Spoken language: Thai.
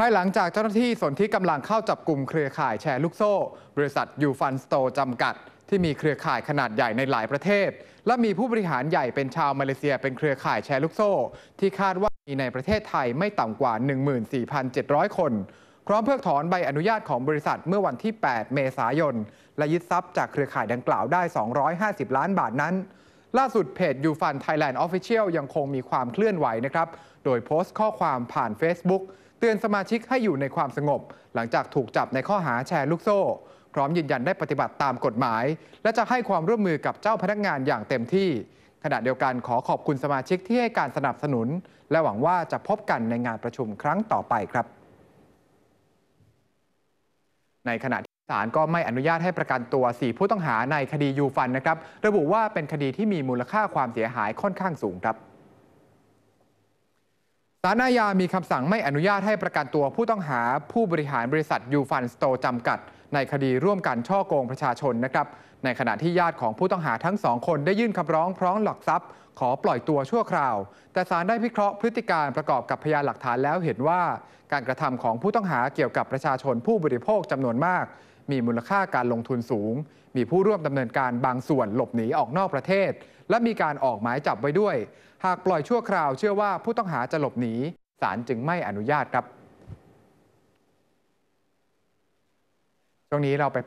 ภายหลังจากเจ้าหน้าที่สนที่กำลังเข้าจับกลุ่มเครือข่ายแชร์ลูกโซ่บริษัทยูฟันสโตจำกัดที่มีเครือข่ายขนาดใหญ่ในหลายประเทศ และมีผู้บริหารใหญ่เป็นชาวมาเลเซียเป็นเครือข่ายแชร์ลูกโซ่ ที่คาดว่ามีในประเทศไทยไม่ต่ำกว่า 14,700 คน พร้อมเพิกถอนใบอนุญาตของบริษัทเมื่อวันที่ 8 เมษายนและยึดทรัพย์จากเครือข่ายดังกล่าวได้ 250 ล้านบาทนั้นล่าสุดเพจยูฟันไทยแลนด์ออฟฟิเชียลยังคงมีความเคลื่อนไหวนะครับ โดยโพสต์ข้อความผ่าน Facebook เตือนสมาชิกให้อยู่ในความสงบ หลังจากถูกจับในข้อหาแชร์ลูกโซ่ พร้อมยืนยันได้ปฏิบัติตามกฎหมาย และจะให้ความร่วมมือกับเจ้าพนักงานอย่างเต็มที่ ขณะเดียวกันขอขอบคุณสมาชิกที่ให้การสนับสนุน และหวังว่าจะพบกันในงานประชุมครั้งต่อไปครับ ในขณะศาลก็ไม่อนุญาตให้ประกันตัว4ผู้ต้องหาในคดียูฟันนะครับระบุว่าเป็นคดีที่มีมูลค่าความเสียหายค่อนข้างสูงครับ ศาลอาญามีคำสั่งไม่อนุญาตให้ประกันตัวผู้ต้องหาผู้บริหารบริษัทยูฟันสโตจำกัด ในคดีร่วมกันช่อโกงประชาชนนะครับในขณะที่ญาติของผู้ต้องหาทั้งสองคนได้ยื่นคำร้องพร้อมหลักทรัพย์ ขอปล่อยตัวชั่วคราว แต่ศาลได้พิเคราะห์พฤติการประกอบกับพยานหลักฐานแล้วเห็นว่าการกระทำของผู้ต้องหาเกี่ยวกับประชาชนผู้บริโภคจำนวนมากมีมูลค่าการลงทุนสูง มีผู้ร่วมดำเนินการบางส่วนหลบหนีออกนอกประเทศ และมีการออกหมายจับไว้ด้วย หากปล่อยชั่วคราวเชื่อว่าผู้ต้องหาจะหลบหนีศาลจึงไม่อนุญาตครับ ช่วงนี้เราไปพัก